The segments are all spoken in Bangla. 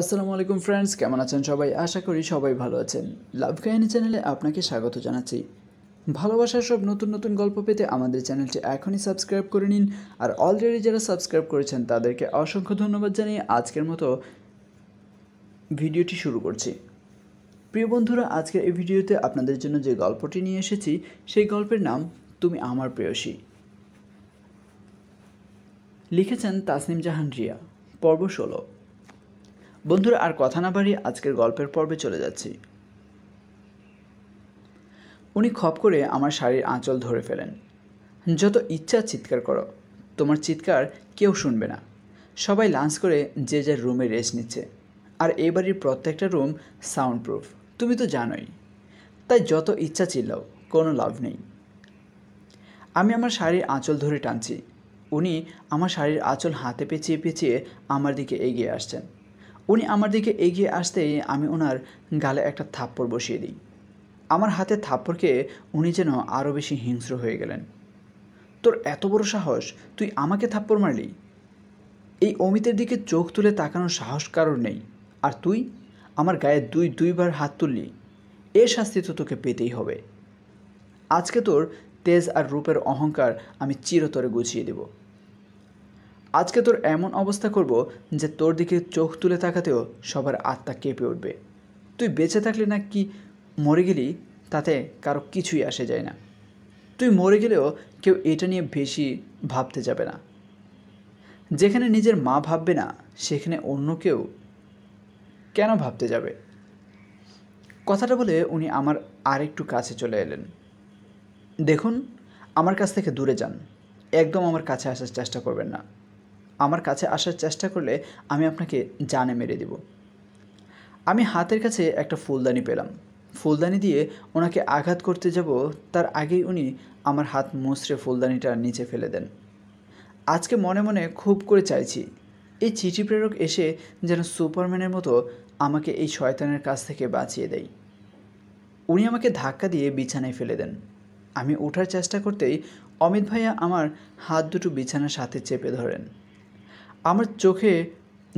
আসসালামু আলাইকুম ফ্রেন্ডস কেমন আছেন সবাই আশা করি সবাই ভালো আছেন লাভ কাহিনী চ্যানেলে আপনাকে স্বাগত জানাচ্ছি ভালোবাসার সব নতুন নতুন গল্প পেতে আমাদের চ্যানেলটি এখনই সাবস্ক্রাইব করে নিন আর অলরেডি যারা সাবস্ক্রাইব করেছেন তাদেরকে অসংখ্য ধন্যবাদ জানিয়ে আজকের মতো ভিডিওটি শুরু করছি প্রিয় বন্ধুরা আজকের এই ভিডিওতে আপনাদের জন্য যে গল্পটি নিয়ে এসেছি সেই গল্পের নাম তুমি আমার প্রেয়সী লিখেছেন তাসনিম জাহান রিয়া পর্ব ষোলো বন্ধুরা আর কথা না বাড়িয়ে আজকের গল্পের পর্বে চলে যাচ্ছি উনি খপ করে আমার শাড়ির আঁচল ধরে ফেলেন যত ইচ্ছা চিৎকার করো তোমার চিৎকার কেউ শুনবে না সবাই লাঞ্চ করে যে যার রুমে রেস্ট নিচ্ছে আর এই বাড়ির প্রত্যেকটা রুম সাউন্ড প্রুফ তুমি তো জানোই তাই যত ইচ্ছা চিল্লাও কোনো লাভ নেই আমি আমার শাড়ির আঁচল ধরে টানছি উনি আমার শাড়ির আঁচল হাতে পেঁচিয়ে পেঁচিয়ে আমার দিকে এগিয়ে আসছেন উনি আমার দিকে এগিয়ে আসতেই আমি ওনার গালে একটা থাপ্পড় বসিয়ে দিই আমার হাতে থাপ্পড়কে উনি যেন আরও বেশি হিংস্র হয়ে গেলেন তোর এত বড় সাহস তুই আমাকে থাপ্পড় মারলি এই অমিতের দিকে চোখ তুলে তাকানোর সাহস কারোর নেই আর তুই আমার গায়ে দুই দুইবার হাত তুললি এ শাস্তি তো তোকে পেতেই হবে আজকে তোর তেজ আর রূপের অহংকার আমি চিরতরে গুছিয়ে দেবো আজকে তোর এমন অবস্থা করব যে তোর দিকে চোখ তুলে তাকাতেও সবার আত্মা কেঁপে উঠবে তুই বেঁচে থাকলে না কি মরে গেলি তাতে কারো কিছুই আসে যায় না তুই মরে গেলেও কেউ এটা নিয়ে বেশি ভাবতে যাবে না যেখানে নিজের মা ভাববে না সেখানে অন্য কেউ কেন ভাবতে যাবে কথাটা বলে উনি আমার আরেকটু কাছে চলে এলেন দেখুন আমার কাছ থেকে দূরে যান একদম আমার কাছে আসার চেষ্টা করবেন না আমার কাছে আসার চেষ্টা করলে আমি আপনাকে জানে মেরে দেব আমি হাতের কাছে একটা ফুলদানি পেলাম ফুলদানি দিয়ে ওনাকে আঘাত করতে যাব তার আগেই উনি আমার হাত মুচড়ে ফুলদানিটা নিচে ফেলে দেন আজকে মনে মনে খুব করে চাইছি এই চিঠি প্রেরক এসে যেন সুপারম্যানের মতো আমাকে এই শয়তানের কাছ থেকে বাঁচিয়ে দেয় উনি আমাকে ধাক্কা দিয়ে বিছানায় ফেলে দেন আমি ওঠার চেষ্টা করতেই অমিত ভাইয়া আমার হাত দুটো বিছানার সাথে চেপে ধরেন আমার চোখে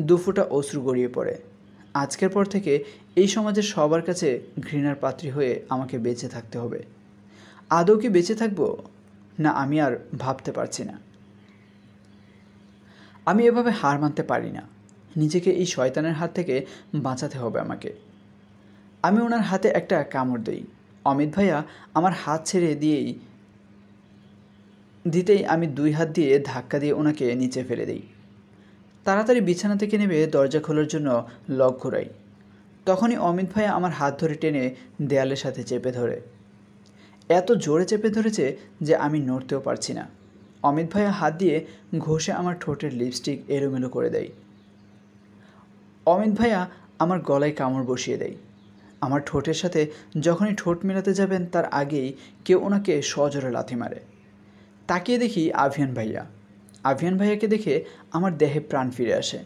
দুফোটা অশ্রু গড়িয়ে পড়ে আজকের পর থেকে এই সমাজের সবার কাছে ঘৃণার পাত্রী হয়ে আমাকে বেঁচে থাকতে হবে আদৌ কি বেঁচে থাকবো না আমি আর ভাবতে পারছি না আমি এভাবে হার মানতে পারি না নিজেকে এই শয়তানের হাত থেকে বাঁচাতে হবে আমাকে আমি ওনার হাতে একটা কামড় দিই অমিত ভাইয়া আমার হাত ছেড়ে দিয়েই দিতেই আমি দুই হাত দিয়ে ধাক্কা দিয়ে ওনাকে নিচে ফেলে দিই তাড়াতাড়ি বিছানা থেকে নেমে দরজা খোলার জন্য লক ঘুরাই তখনই অমিত ভাই আমার হাত ধরে টেনে দেয়ালের সাথে চেপে ধরে এত জোরে চেপে ধরেছে যে আমি নড়তেও পারছি না অমিত ভাইয়া হাত দিয়ে ঘষে আমার ঠোঁটের লিপস্টিক এলোমেলো করে দেয় অমিত ভাইয়া আমার গলায় কামড় বসিয়ে দেয় আমার ঠোঁটের সাথে যখনই ঠোঁট মেলাতে যাবেন তার আগেই কেউ ওনাকে সজোরে লাথি মারে তাকিয়ে দেখি আভিয়ান ভাইয়া আভিয়ান ভাইয়াকে দেখে আমার দেহে প্রাণ ফিরে আসে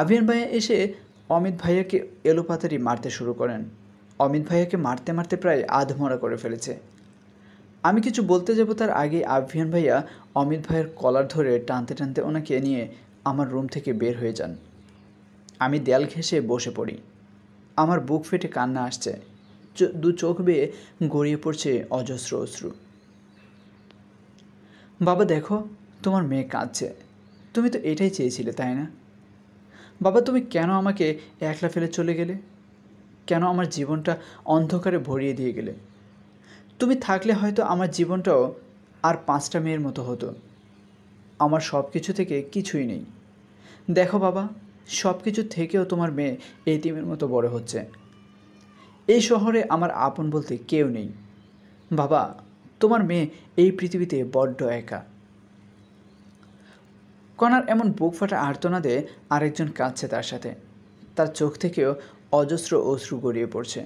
আভিয়ান ভাইয়া এসে অমিত ভাইয়াকে এলোপাতারি মারতে শুরু করেন অমিত ভাইয়াকে মারতে মারতে প্রায় আধমরা করে ফেলেছে আমি কিছু বলতে যাব তার আগে আভিয়ান ভাইয়া অমিত ভাইয়ের কলার ধরে টানতে টানতে ওনাকে নিয়ে আমার রুম থেকে বের হয়ে যান আমি দেয়াল ঘেঁষে বসে পড়ি আমার বুক ফেটে কান্না আসছে দু চোখ বেয়ে গড়িয়ে পড়ছে অজস্র অশ্রু বাবা দেখো তোমার মেয়ে কাঁদছে তুমি তো এটাই চেয়েছিলে তাই না বাবা তুমি কেন আমাকে একলা ফেলে চলে গেলে কেন আমার জীবনটা অন্ধকারে ভরিয়ে দিয়ে গেলে তুমি থাকলে হয়তো আমার জীবনটাও আর পাঁচটা মেয়ের মতো হতো আমার সব কিছু থেকে কিছুই নেই দেখো বাবা সব কিছু থেকেও তোমার মেয়ে টিমের মতো বড় হচ্ছে এই শহরে আমার আপন বলতে কেউ নেই বাবা তোমার মেয়ে এই পৃথিবীতে বড্ড একা কনার এমন বুক ফাটা আর্তনাদে আরেকজন কাঁদছে তার সাথে তার চোখ থেকেও অজস্র অশ্রু গড়িয়ে পড়ছে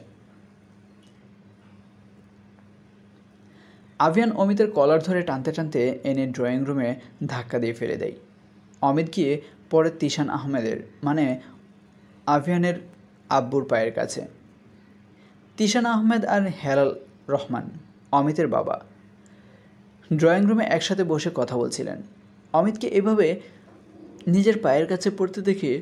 আভিয়ান অমিতের কলার ধরে টানতে টানতে এনে ড্রয়িং রুমে ধাক্কা দিয়ে ফেলে দেয় অমিত গিয়ে পরে তিশান আহমেদের মানে আভিয়ানের আব্বুর পায়ের কাছে তিশান আহমেদ আর হেলাল রহমান অমিতের বাবা ড্রয়িং রুমে একসাথে বসে কথা বলছিলেন অমিতকে এভাবে নিজের পায়ের কাছে পড়তে দেখে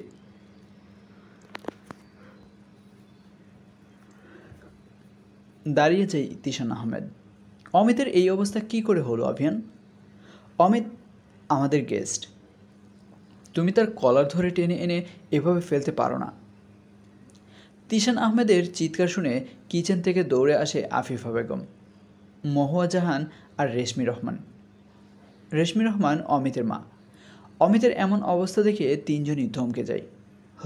দাঁড়িয়ে যায় তিশান আহমেদ অমিতের এই অবস্থা কি করে হলো অভিয়ান অমিত আমাদের গেস্ট তুমি তার কলার ধরে টেনে এনে এভাবে ফেলতে পারো না তিশান আহমেদের চিৎকার শুনে কিচেন থেকে দৌড়ে আসে আফিফা বেগম মহুয়া জাহান আর রেশমি রহমান রেশমি রহমান অমিতের মা অমিতের এমন অবস্থা দেখে তিনজনই ধমকে যায়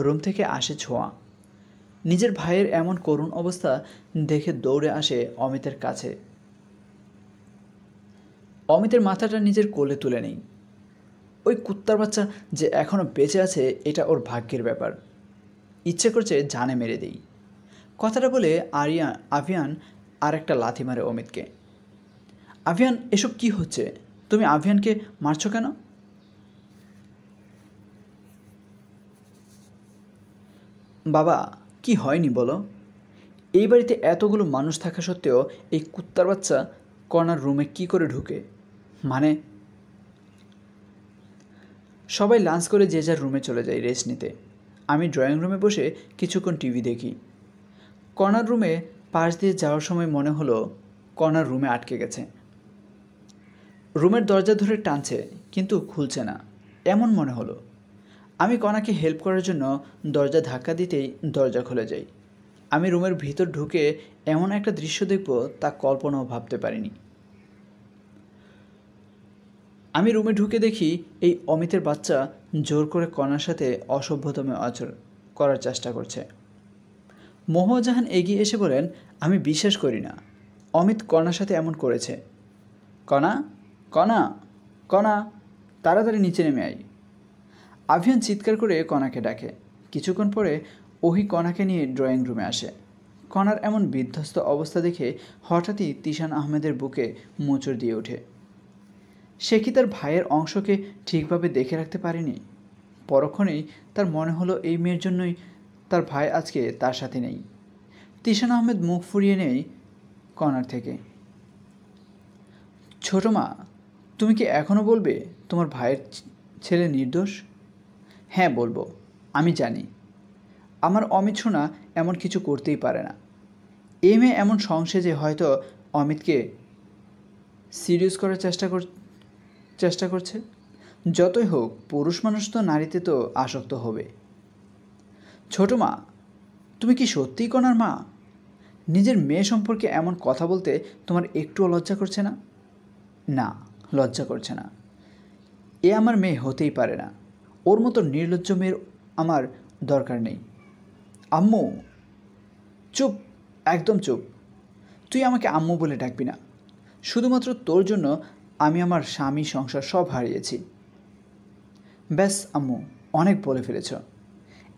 রুম থেকে আসে ছোঁয়া নিজের ভাইয়ের এমন করুণ অবস্থা দেখে দৌড়ে আসে অমিতের কাছে অমিতের মাথাটা নিজের কোলে তুলে নেই ওই কুত্তার বাচ্চা যে এখনও বেঁচে আছে এটা ওর ভাগ্যের ব্যাপার ইচ্ছে করছে জানে মেরে দেই কথাটা বলে আরিয়ান আভিয়ান আর একটা লাথি মারে অমিতকে আভিয়ান এসব কি হচ্ছে তুমি আভিয়ানকে মারছো কেন বাবা কি হয়নি বলো এই বাড়িতে এতগুলো মানুষ থাকা সত্ত্বেও এই কুত্তার বাচ্চা কর্নার রুমে কি করে ঢুকে মানে সবাই লাঞ্চ করে যে যার রুমে চলে যায় রেস্ট নিতে আমি ড্রয়িং রুমে বসে কিছুক্ষণ টিভি দেখি কর্নার রুমে পাশ দিয়ে যাওয়ার সময় মনে হলো কর্নার রুমে আটকে গেছে রুমের দরজা ধরে টানছে কিন্তু খুলছে না এমন মনে হলো আমি কণাকে হেল্প করার জন্য দরজা ধাক্কা দিতেই দরজা খুলে যাই আমি রুমের ভিতর ঢুকে এমন একটা দৃশ্য দেখব তা কল্পনাও ভাবতে পারিনি আমি রুমে ঢুকে দেখি এই অমিতের বাচ্চা জোর করে কণার সাথে অসভ্যতমে আচর করার চেষ্টা করছে মোহজাহান এগিয়ে এসে বলেন আমি বিশ্বাস করি না অমিত কণার সাথে এমন করেছে কণা কণা কণা তাড়াতাড়ি নিচে নেমে আই আভিয়ান চিৎকার করে কণাকে ডাকে কিছুক্ষণ পরে ওহি কণাকে নিয়ে ড্রয়িং রুমে আসে কণার এমন বিধ্বস্ত অবস্থা দেখে হঠাৎই তিশান আহমেদের বুকে মোচড় দিয়ে ওঠে সে কি তার ভাইয়ের অংশকে ঠিকভাবে দেখে রাখতে পারেনি পরক্ষণেই তার মনে হলো এই মেয়ের জন্যই তার ভাই আজকে তার সাথে নেই তিশান আহমেদ মুখ ফুরিয়ে নেই কণার থেকে ছোট মা তুমি কি এখনও বলবে তোমার ভাইয়ের ছেলে নির্দোষ হ্যাঁ বলবো আমি জানি আমার অমিত সোনা এমন কিছু করতেই পারে না এম এ এমন সংসে যে হয়তো অমিতকে সিরিয়াস করার চেষ্টা কর চেষ্টা করছে যতই হোক পুরুষ মানুষ তো নারীতে তো আসক্ত হবে ছোট মা তুমি কি সত্যিই কনার মা নিজের মেয়ে সম্পর্কে এমন কথা বলতে তোমার একটুও লজ্জা করছে না না লজ্জা করছে না এ আমার মেয়ে হতেই পারে না ওর মতো নির্লজ্জ মেয়ের আমার দরকার নেই আম্মু চুপ একদম চুপ তুই আমাকে আম্মু বলে ডাকবি না শুধুমাত্র তোর জন্য আমি আমার স্বামী সংসার সব হারিয়েছি ব্যাস আম্মু অনেক বলে ফেলেছ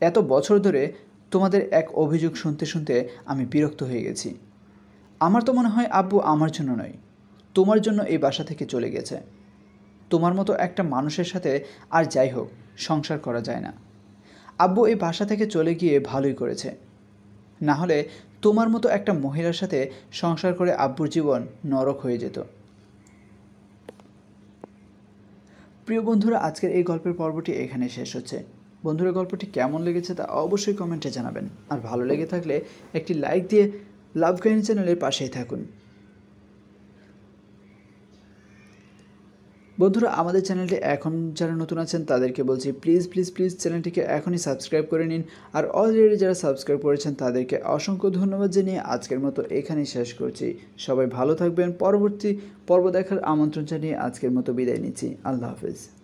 এত বছর ধরে তোমাদের এক অভিযোগ শুনতে শুনতে আমি বিরক্ত হয়ে গেছি আমার তো মনে হয় আব্বু আমার জন্য নয় তোমার জন্য এই বাসা থেকে চলে গেছে তোমার মতো একটা মানুষের সাথে আর যাই হোক সংসার করা যায় না আব্বু এই বাসা থেকে চলে গিয়ে ভালোই করেছে না হলে তোমার মতো একটা মহিলার সাথে সংসার করে আব্বুর জীবন নরক হয়ে যেত প্রিয় বন্ধুরা আজকের এই গল্পের পর্বটি এখানে শেষ হচ্ছে বন্ধুরা গল্পটি কেমন লেগেছে তা অবশ্যই কমেন্টে জানাবেন আর ভালো লেগে থাকলে একটি লাইক দিয়ে লাভ কাহিনী চ্যানেলের পাশেই থাকুন বন্ধুরা আমাদের চ্যানেলটি এখন যারা নতুন আছেন তাদেরকে বলছি প্লিজ প্লিজ প্লিজ চ্যানেলটিকে এখনই সাবস্ক্রাইব করে নিন আর অলরেডি যারা সাবস্ক্রাইব করেছেন তাদেরকে অসংখ্য ধন্যবাদ জানিয়ে আজকের মতো এখানেই শেষ করছি সবাই ভালো থাকবেন পরবর্তী পর্ব দেখার আমন্ত্রণ জানিয়ে আজকের মতো বিদায় নিচ্ছি আল্লাহ হাফিজ